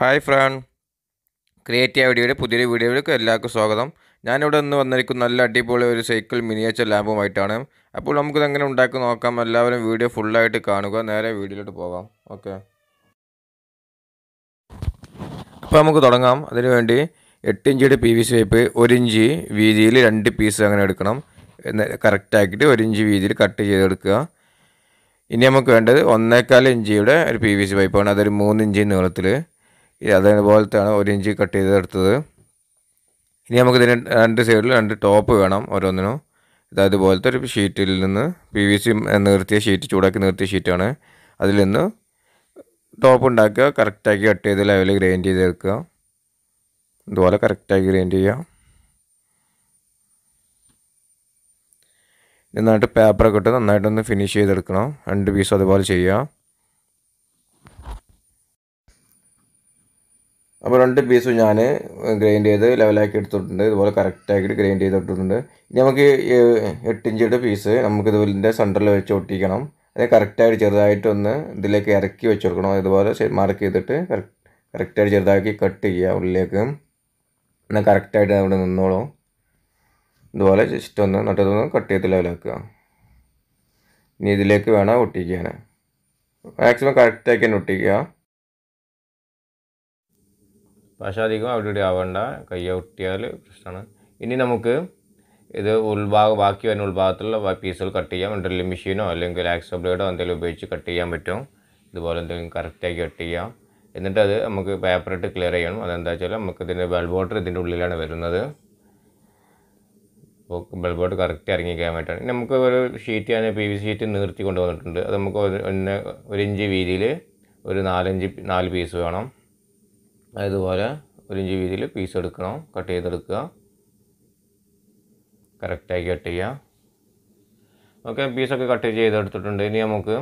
hi front creative ഐഡിയയുടെ പുതിയൊരു വീഡിയോയിലേക്ക് എല്ലാവർക്കും സ്വാഗതം ഞാനിവിടെ നിന്ന് വന്നിരിക്കുന്ന നല്ല അടിപൊളി ഒരു സൈക്കിൾ മിനിയേച്ചർ ലാബുമായിട്ടാണ് അപ്പോൾ നമുക്കിത് എങ്ങനെ ഉണ്ടാക്കി നോക്കാം എല്ലാവരും വീഡിയോ ഫുള്ളായിട്ട് കാണുക നേരെ വീഡിയോയിലോട്ട് പോകാം ഓക്കെ അപ്പോൾ നമുക്ക് തുടങ്ങാം അതിനുവേണ്ടി എട്ട് ഇഞ്ചിയുടെ പി വി സി പൈപ്പ് ഒരു ഇഞ്ച് വീതിയിൽ രണ്ട് പീസ് അങ്ങനെ എടുക്കണം കറക്റ്റാക്കിയിട്ട് ഒരു ഇഞ്ച് വീതിയിൽ കട്ട് ചെയ്തെടുക്കുക ഇനി നമുക്ക് വേണ്ടത് ഒന്നേക്കാൽ ഇഞ്ചിയുടെ ഒരു പി വി സി പൈപ്പാണ് അതൊരു മൂന്ന് ഇഞ്ചി നീളത്തിൽ അതേപോലത്തെയാണ് ഒരു ഇഞ്ച് കട്ട് ചെയ്തെടുത്തത് ഇനി നമുക്ക് രണ്ട് സൈഡിൽ രണ്ട് ടോപ്പ് വേണം ഓരോന്നിനും ഇതായത് പോലത്തെ ഒരു ഷീറ്റിൽ നിന്ന് പി വി സി നിർത്തിയ ഷീറ്റ് ചൂടാക്കി നിർത്തിയ ഷീറ്റാണ് അതിൽ നിന്ന് ടോപ്പ് ഉണ്ടാക്കുക കറക്റ്റാക്കി കട്ട് ചെയ്ത് ലെവലിൽ ഗ്രൈൻഡ് ചെയ്തെടുക്കുക ഇതുപോലെ കറക്റ്റാക്കി ഗ്രൈൻഡ് ചെയ്യുക നന്നായിട്ട് പേപ്പറൊക്കെ ഇട്ട് നന്നായിട്ടൊന്ന് ഫിനിഷ് ചെയ്തെടുക്കണം രണ്ട് പീസും അതുപോലെ ചെയ്യുക അപ്പോൾ രണ്ട് പീസും ഞാൻ ഗ്രൈൻഡ് ചെയ്ത് ലെവലാക്കി എടുത്തിട്ടുണ്ട് ഇതുപോലെ കറക്റ്റാക്കിയിട്ട് ഗ്രൈൻഡ് ചെയ്തിട്ടുണ്ട് ഇനി നമുക്ക് എട്ടിഞ്ചിയുടെ പീസ് നമുക്ക് ഇതുപോലെ സെൻറ്ററിൽ വെച്ച് ഒട്ടിക്കണം അതായത് കറക്റ്റായിട്ട് ഒന്ന് ഇതിലേക്ക് ഇറക്കി വെച്ച് കൊടുക്കണം ഇതുപോലെ മാർക്ക് ചെയ്തിട്ട് കറക്റ്റായിട്ട് ചെറുതാക്കി കട്ട് ചെയ്യുക ഉള്ളിലേക്ക് എന്നാൽ കറക്റ്റായിട്ട് അവിടെ നിന്നോളും ഇതുപോലെ ജസ്റ്റ് ഒന്ന് നട്ടതൊന്ന് കട്ട് ചെയ്ത് ലെവലാക്കുക ഇനി ഇതിലേക്ക് വേണം ഒട്ടിക്കാൻ മാക്സിമം കറക്റ്റാക്കി തന്നെ ഒട്ടിക്കുക പക്ഷേ അധികം അവിടെ ഇവിടെ ആവണ്ട കൈ ഒട്ടിയാൽ പ്രശ്നമാണ് ഇനി നമുക്ക് ഇത് ഉൾഭാഗം ബാക്കി വരുന്ന ഉൾഭാഗത്തുള്ള പീസുകൾ കട്ട് ചെയ്യാം ഡ്രില്ലിംഗ് മെഷീനോ അല്ലെങ്കിൽ ആക്സോ ബ്ലേഡോ എന്തെങ്കിലും ഉപയോഗിച്ച് കട്ട് ചെയ്യാൻ പറ്റും ഇതുപോലെ എന്തെങ്കിലും കറക്റ്റാക്കി കട്ട് ചെയ്യാം എന്നിട്ട് അത് നമുക്ക് പേപ്പറിട്ട് ക്ലിയർ ചെയ്യണം അതെന്താ വെച്ചാൽ നമുക്ക് ഇതിൻ്റെ ബൾബ് വാട്ടർ ഇതിൻ്റെ ഉള്ളിലാണ് വരുന്നത് അപ്പോൾ ബൾബ് വാട്ടർ കറക്റ്റ് ഇറങ്ങി കഴിയാൻ നമുക്ക് ഒരു ഷീറ്റ് ഞാൻ പി വി ഷീറ്റ് നീർത്തി കൊണ്ടുവന്നിട്ടുണ്ട് അത് നമുക്ക് ഒരു ഇഞ്ച് വീതിയിൽ ഒരു നാലഞ്ച് നാല് പീസ് വേണം അതുപോലെ ഒരു ഇഞ്ച് വീതിയിൽ പീസ് എടുക്കണം കട്ട് ചെയ്തെടുക്കുക കറക്റ്റായി കട്ട് ചെയ്യുക ഓക്കെ പീസൊക്കെ കട്ട് ചെയ്തെടുത്തിട്ടുണ്ട് ഇനി നമുക്ക്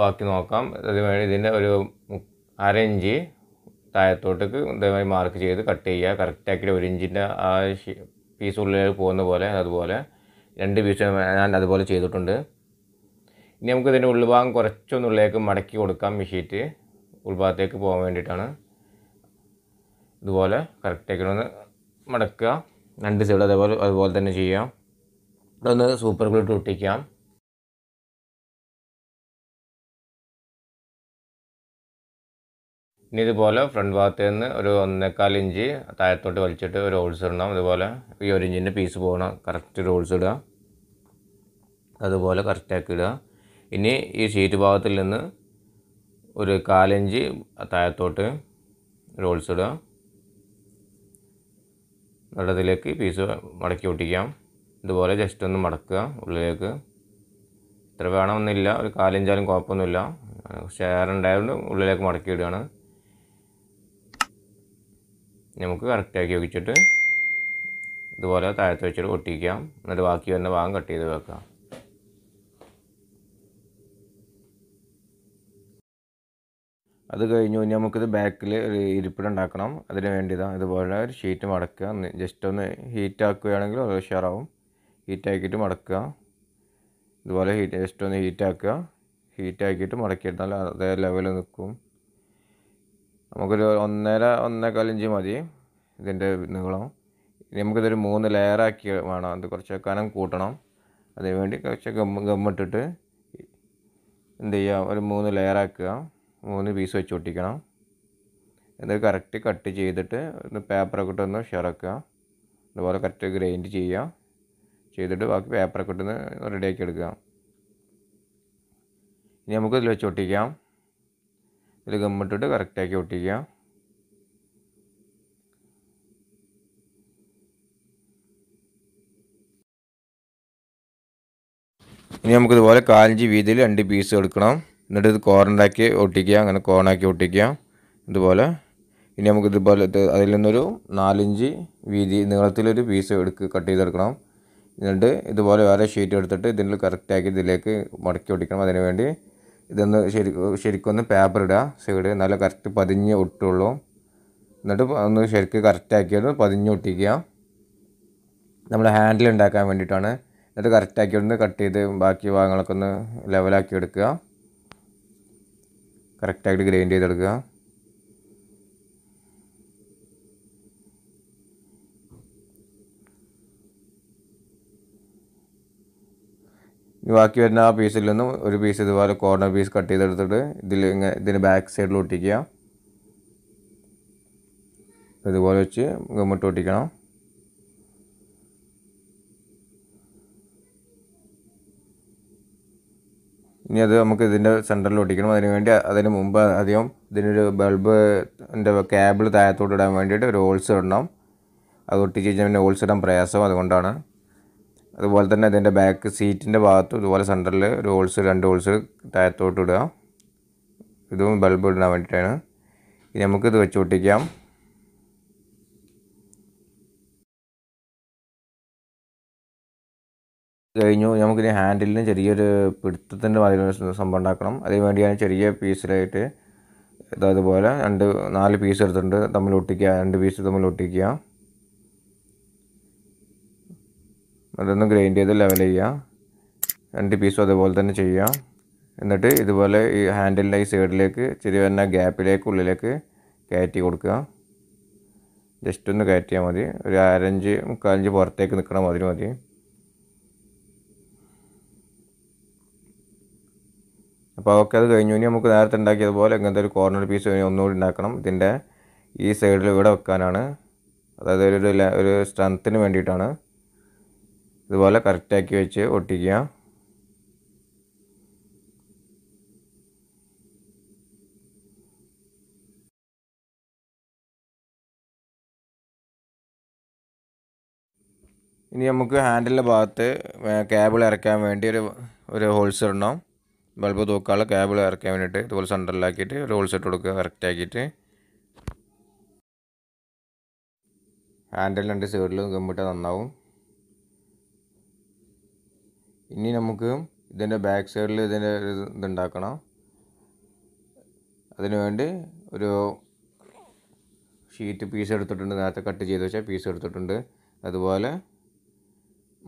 ബാക്കി നോക്കാം അതുമായി ഇതിൻ്റെ ഒരു അര ഇഞ്ച് താഴത്തോട്ടേക്ക് ഇതേമാതിരി മാർക്ക് ചെയ്ത് കട്ട് ചെയ്യുക കറക്റ്റാക്കിയിട്ട് ഒരു ഇഞ്ചിൻ്റെ ആ പീസ് ഉള്ളിലേക്ക് പോകുന്ന പോലെ അതുപോലെ രണ്ട് പീസ് ഞാൻ അതുപോലെ ചെയ്തിട്ടുണ്ട് ഇനി നമുക്ക് ഇതിൻ്റെ ഉൾഭാഗം കുറച്ചൊന്നുള്ളിലേക്ക് മടക്കി കൊടുക്കാം ഈ ഷീറ്റ് ഉൾഭാഗത്തേക്ക് പോകാൻ വേണ്ടിയിട്ടാണ് ഇതുപോലെ ഒന്ന് മടക്കുക രണ്ട് സൈഡ് അതേപോലെ അതുപോലെ തന്നെ ചെയ്യാം ഒന്ന് സൂപ്പർ ഗ്ലൂ ഇട്ട് ഒട്ടിക്കാം ഇനി ഇതുപോലെ ഫ്രണ്ട് ഭാഗത്ത് നിന്ന് ഒരു ഒന്നേക്കാൽ ഇഞ്ച് താഴത്തോട്ട് വലിച്ചിട്ട് ഒരു ഹോൾസ് ഇടണം അതുപോലെ ഈ ഒരു ഇഞ്ചിൻ്റെ പീസ് പോകണം കറക്റ്റ് ഒരു ഹോൾസ് ഇടുക അതുപോലെ കറക്റ്റാക്കി ഇടുക ഇനി ഈ ഷീറ്റ് ഭാഗത്തിൽ നിന്ന് ഒരു കാലഞ്ച് താഴത്തോട്ട് റോൾസ് ഇടുക വെള്ളത്തിലേക്ക് പീസ് മടക്കി ഒട്ടിക്കാം ഇതുപോലെ ജസ്റ്റ് ഒന്ന് മടക്കുക ഉള്ളിലേക്ക് ഇത്ര വേണമെന്നില്ല ഒരു കാലഞ്ചാലും കുഴപ്പമൊന്നുമില്ല ഷെയർ ഉണ്ടായതുകൊണ്ട് ഉള്ളിലേക്ക് മടക്കി ഇടുകയാണ് നമുക്ക് കറക്റ്റാക്കി വെച്ചിട്ട് ഇതുപോലെ താഴത്ത് വെച്ചിട്ട് ഒട്ടിക്കാം എന്നിട്ട് ബാക്കി വരുന്ന ഭാഗം കട്ട് ചെയ്ത് വെക്കാം അത് കഴിഞ്ഞ് കഴിഞ്ഞാൽ നമുക്കിത് ബാക്കിൽ ഒരു ഉണ്ടാക്കണം അതിന് വേണ്ടിയതാണ് ഇതുപോലെ ഒരു ഷീറ്റ് മടക്കുക ജസ്റ്റ് ഒന്ന് ഹീറ്റ് ആക്കുകയാണെങ്കിൽ അത് ഉഷാറാവും ഹീറ്റ് ആക്കിയിട്ട് മടക്കുക ഇതുപോലെ ഹീറ്റ് ജസ്റ്റ് ഒന്ന് ഹീറ്റ് ആക്കുക ഹീറ്റ് ആക്കിയിട്ട് മടക്കിയിട്ടാൽ അതേ ലെവലിൽ നിൽക്കും നമുക്കൊരു ഒന്നര ഒന്നേകാൽ ഇഞ്ച് മതി ഇതിൻ്റെ നീളം നമുക്കിതൊരു മൂന്ന് ലെയറാക്കി വേണം അത് കുറച്ച് കനം കൂട്ടണം അതിനുവേണ്ടി കുറച്ച് ഗം ഗമ്മിട്ടിട്ട് എന്ത് ചെയ്യുക ഒരു മൂന്ന് ലെയറാക്കുക മൂന്ന് പീസ് വെച്ച് ഒട്ടിക്കണം എന്നിട്ട് കറക്റ്റ് കട്ട് ചെയ്തിട്ട് ഒന്ന് പേപ്പറൊക്കെ ഇട്ടൊന്ന് ഷെറക്കുക അതുപോലെ കറക്റ്റ് ഗ്രൈൻഡ് ചെയ്യുക ചെയ്തിട്ട് ബാക്കി പേപ്പറൊക്കെ ഇട്ടൊന്ന് റെഡിയാക്കി എടുക്കുക ഇനി നമുക്ക് ഇതിൽ വെച്ച് ഒട്ടിക്കാം ഇതിൽ ഗമ്മിട്ടിട്ട് കറക്റ്റാക്കി ഒട്ടിക്കുക ഇനി നമുക്കിതുപോലെ കാലഞ്ച് വീതിയിൽ രണ്ട് പീസ് എടുക്കണം എന്നിട്ട് ഇത് കോർണറാക്കി ഒട്ടിക്കുക അങ്ങനെ കോണാക്കി ഒട്ടിക്കുക ഇതുപോലെ ഇനി നമുക്ക് ഇതുപോലെ അതിൽ നിന്നൊരു നാലിഞ്ച് വീതി നീളത്തിലൊരു പീസ് എടുക്ക് കട്ട് ചെയ്തെടുക്കണം എന്നിട്ട് ഇതുപോലെ വേറെ ഷീറ്റ് എടുത്തിട്ട് ഇതിൽ കറക്റ്റാക്കി ഇതിലേക്ക് മടക്കി ഒട്ടിക്കണം അതിന് വേണ്ടി ഇതൊന്ന് ശരി ശരിക്കൊന്ന് പേപ്പർ ഇടുക സൈഡ് നല്ല കറക്റ്റ് പതിഞ്ഞ് ഒട്ടുള്ളൂ എന്നിട്ട് ഒന്ന് ശരിക്ക് കറക്റ്റാക്കിയത് പതിഞ്ഞ് ഒട്ടിക്കുക നമ്മൾ ഹാൻഡിൽ ഉണ്ടാക്കാൻ വേണ്ടിയിട്ടാണ് എന്നിട്ട് കറക്റ്റാക്കി ഒന്ന് കട്ട് ചെയ്ത് ബാക്കി ഭാഗങ്ങളൊക്കെ ഒന്ന് ലെവലാക്കി എടുക്കുക കറക്റ്റായിട്ട് ഗ്രൈൻഡ് ചെയ്തെടുക്കുക ഇനി ബാക്കി വരുന്ന ആ പീസിൽ നിന്നും ഒരു പീസ് ഇതുപോലെ കോർണർ പീസ് കട്ട് ചെയ്തെടുത്തിട്ട് ഇതിൽ ഇങ്ങനെ ഇതിന് ബാക്ക് സൈഡിൽ ഒട്ടിക്കുക ഇതുപോലെ വെച്ച് ഗമ്മട്ട് ഒട്ടിക്കണം ഇനി അത് നമുക്ക് ഇതിൻ്റെ സെൻറ്ററിൽ ഒട്ടിക്കണം വേണ്ടി അതിന് മുമ്പ് ആദ്യം ഇതിനൊരു ബൾബ് എൻ്റെ ക്യാബിൾ താഴത്തോട്ട് ഇടാൻ വേണ്ടിയിട്ട് ഒരു ഹോൾസ് ഇടണം അത് ഒട്ടിച്ച് കഴിഞ്ഞാൽ പിന്നെ ഹോൾസ് ഇടാൻ പ്രയാസം അതുകൊണ്ടാണ് അതുപോലെ തന്നെ ഇതിൻ്റെ ബാക്ക് സീറ്റിൻ്റെ ഭാഗത്തും ഇതുപോലെ സെൻറ്ററിൽ ഒരു ഹോൾസ് രണ്ട് ഹോൾസ് താഴത്തോട്ട് ഇടുക ഇതും ബൾബ് ഇടാൻ വേണ്ടിയിട്ടാണ് ഇനി നമുക്കിത് വെച്ച് ഒട്ടിക്കാം കഴിഞ്ഞു നമുക്കിനി ഹാൻഡിലിന് ചെറിയൊരു പിടുത്തത്തിൻ്റെ മാതിരി സംഭവം ഉണ്ടാക്കണം അതിന് ഞാൻ ചെറിയ പീസിലായിട്ട് ഇതതുപോലെ രണ്ട് നാല് പീസ് എടുത്തിട്ടുണ്ട് തമ്മിൽ ഒട്ടിക്കുക രണ്ട് പീസ് തമ്മിൽ ഒട്ടിക്കുക അതൊന്ന് ഗ്രൈൻഡ് ചെയ്ത് ലെവൽ ചെയ്യുക രണ്ട് പീസും അതുപോലെ തന്നെ ചെയ്യുക എന്നിട്ട് ഇതുപോലെ ഈ ഹാൻഡിലിൻ്റെ ഈ സൈഡിലേക്ക് ചെറിയ തന്നെ ഗ്യാപ്പിലേക്ക് ഉള്ളിലേക്ക് കയറ്റി കൊടുക്കുക ജസ്റ്റ് ഒന്ന് കയറ്റിയാൽ മതി ഒരു അരഞ്ച് മുക്കാലഞ്ച് പുറത്തേക്ക് നിൽക്കണ മാതിരി മതി അപ്പോൾ ഓക്കെ അത് കഴിഞ്ഞു കഴിഞ്ഞാൽ നമുക്ക് നേരത്തെ ഉണ്ടാക്കിയതുപോലെ ഇങ്ങനത്തെ ഒരു കോർണർ പീസ് ഒന്നുകൂടി ഉണ്ടാക്കണം ഇതിൻ്റെ ഈ സൈഡിൽ ഇവിടെ വെക്കാനാണ് അതായത് ഒരു ഒരു സ്ട്രെങ്ത്തിന് വേണ്ടിയിട്ടാണ് ഇതുപോലെ കറക്റ്റാക്കി വെച്ച് ഒട്ടിക്കുക ഇനി നമുക്ക് ഹാൻഡിലിൻ്റെ ഭാഗത്ത് കേബിൾ ഇറക്കാൻ വേണ്ടി ഒരു ഒരു ഹോൾസ് ഉണ്ടാവും ബൾബ് തൂക്കാനുള്ള കേബിൾ ഇറക്കാൻ വേണ്ടിയിട്ട് ഇതുപോലെ സെൻറ്ററിലാക്കിയിട്ട് ഒരു ഹോൾസ് ഇട്ട് കൊടുക്കുക കറക്റ്റാക്കിയിട്ട് ഹാൻഡിൽ രണ്ട് സൈഡിലും കമ്പിട്ട് നന്നാവും ഇനി നമുക്ക് ഇതിൻ്റെ ബാക്ക് സൈഡിൽ ഇതിൻ്റെ ഇതുണ്ടാക്കണം അതിനുവേണ്ടി ഒരു ഷീറ്റ് പീസ് എടുത്തിട്ടുണ്ട് നേരത്തെ കട്ട് ചെയ്ത് വെച്ചാൽ പീസ് എടുത്തിട്ടുണ്ട് അതുപോലെ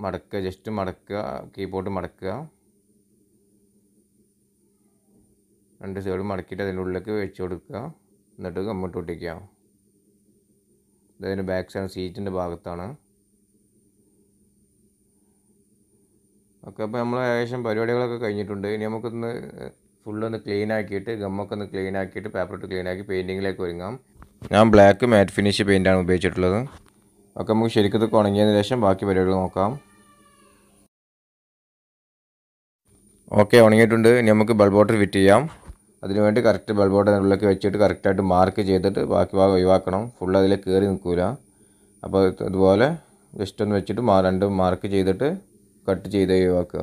മടക്കുക ജസ്റ്റ് മടക്കുക കീബോർഡ് മടക്കുക രണ്ട് സൈഡും മടക്കിയിട്ട് അതിൻ്റെ ഉള്ളിലേക്ക് വെച്ച് കൊടുക്കുക എന്നിട്ട് കമ്മിട്ട് ഒട്ടിക്കുക ഇതതിൻ്റെ ബാക്ക് സൈഡ് സീറ്റിൻ്റെ ഭാഗത്താണ് ഓക്കെ അപ്പോൾ നമ്മൾ ഏകദേശം പരിപാടികളൊക്കെ കഴിഞ്ഞിട്ടുണ്ട് ഇനി നമുക്കൊന്ന് ഫുള്ളൊന്ന് ക്ലീൻ ആക്കിയിട്ട് ഗമ്മൊക്കെ ഒന്ന് ക്ലീൻ ആക്കിയിട്ട് പേപ്പർ ഇട്ട് ക്ലീൻ ആക്കി പെയിൻറ്റിങ്ങിലേക്ക് ഒരുങ്ങാം ഞാൻ ബ്ലാക്ക് മാറ്റ് ഫിനിഷ് പെയിൻ്റാണ് ഉപയോഗിച്ചിട്ടുള്ളത് ഒക്കെ നമുക്ക് ശരിക്കും ഉണങ്ങിയതിന് ശേഷം ബാക്കി പരിപാടികൾ നോക്കാം ഓക്കെ ഉണങ്ങിയിട്ടുണ്ട് ഇനി നമുക്ക് ബൾബ് വാട്ടർ ഫിറ്റ് ചെയ്യാം അതിനുവേണ്ടി കറക്റ്റ് ബൾബ് ബോർഡ് ഉള്ളിലേക്ക് വെച്ചിട്ട് കറക്റ്റായിട്ട് മാർക്ക് ചെയ്തിട്ട് ബാക്കി ഭാഗം ഒഴിവാക്കണം ഫുൾ അതിൽ കയറി നിൽക്കില്ല അപ്പോൾ അതുപോലെ ജസ്റ്റ് ഒന്ന് വെച്ചിട്ട് മാ രണ്ട് മാർക്ക് ചെയ്തിട്ട് കട്ട് ചെയ്ത് ഒഴിവാക്കുക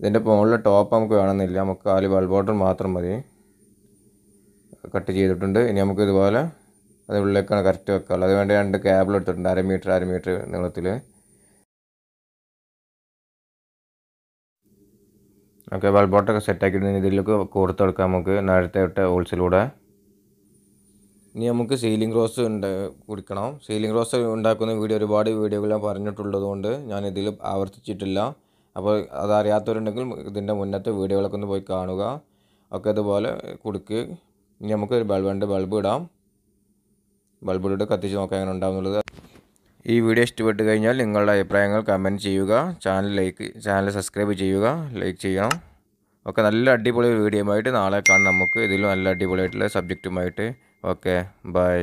ഇതിൻ്റെ മുകളിലെ ടോപ്പ് നമുക്ക് വേണമെന്നില്ല നമുക്ക് കാല് ബൾബ് ബോർഡർ മാത്രം മതി കട്ട് ചെയ്തിട്ടുണ്ട് ഇനി നമുക്ക് ഇതുപോലെ അതിനുള്ളിലേക്കാണ് ഉള്ളിലേക്കാണ് കറക്റ്റ് വെക്കാനുള്ളത് വേണ്ടി രണ്ട് കേബിൾ എടുത്തിട്ടുണ്ട് അരമീറ്റർ മീറ്റർ മീറ്റർ നീളത്തിൽ നമുക്ക് ബൾബോട്ടൊക്കെ സെറ്റാക്കിയിട്ട് ഇതിലേക്ക് കോർത്ത് കൊടുക്കാം നമുക്ക് നേരത്തെ ഇട്ട ഹോൾസിലൂടെ ഇനി നമുക്ക് സീലിംഗ് റോസ് ഉണ്ട് കുടിക്കണം സീലിംഗ് റോസ് ഉണ്ടാക്കുന്ന വീഡിയോ ഒരുപാട് വീഡിയോകളാണ് പറഞ്ഞിട്ടുള്ളത് കൊണ്ട് ഞാൻ ഇതിൽ ആവർത്തിച്ചിട്ടില്ല അപ്പോൾ അതറിയാത്തവരുണ്ടെങ്കിൽ ഇതിൻ്റെ മുന്നത്തെ വീഡിയോകളൊക്കെ ഒന്ന് പോയി കാണുക ഒക്കെ അതുപോലെ കുടുക്ക് ഇനി നമുക്ക് ഒരു ബൾബ് ഉണ്ട് ബൾബ് ഇടാം ബൾബിലൂടെ കത്തിച്ച് നോക്കാം എങ്ങനെ ഉണ്ടാകുന്നുള്ളത് ഈ വീഡിയോ ഇഷ്ടപ്പെട്ട് കഴിഞ്ഞാൽ നിങ്ങളുടെ അഭിപ്രായങ്ങൾ കമൻറ്റ് ചെയ്യുക ചാനൽ ലൈക്ക് ചാനൽ സബ്സ്ക്രൈബ് ചെയ്യുക ലൈക്ക് ചെയ്യണം ഓക്കെ നല്ല അടിപൊളി വീഡിയോ ആയിട്ട് നാളെ കാണാം നമുക്ക് ഇതിലും നല്ല അടിപൊളിയായിട്ടുള്ള സബ്ജക്റ്റുമായിട്ട് ഓക്കെ ബൈ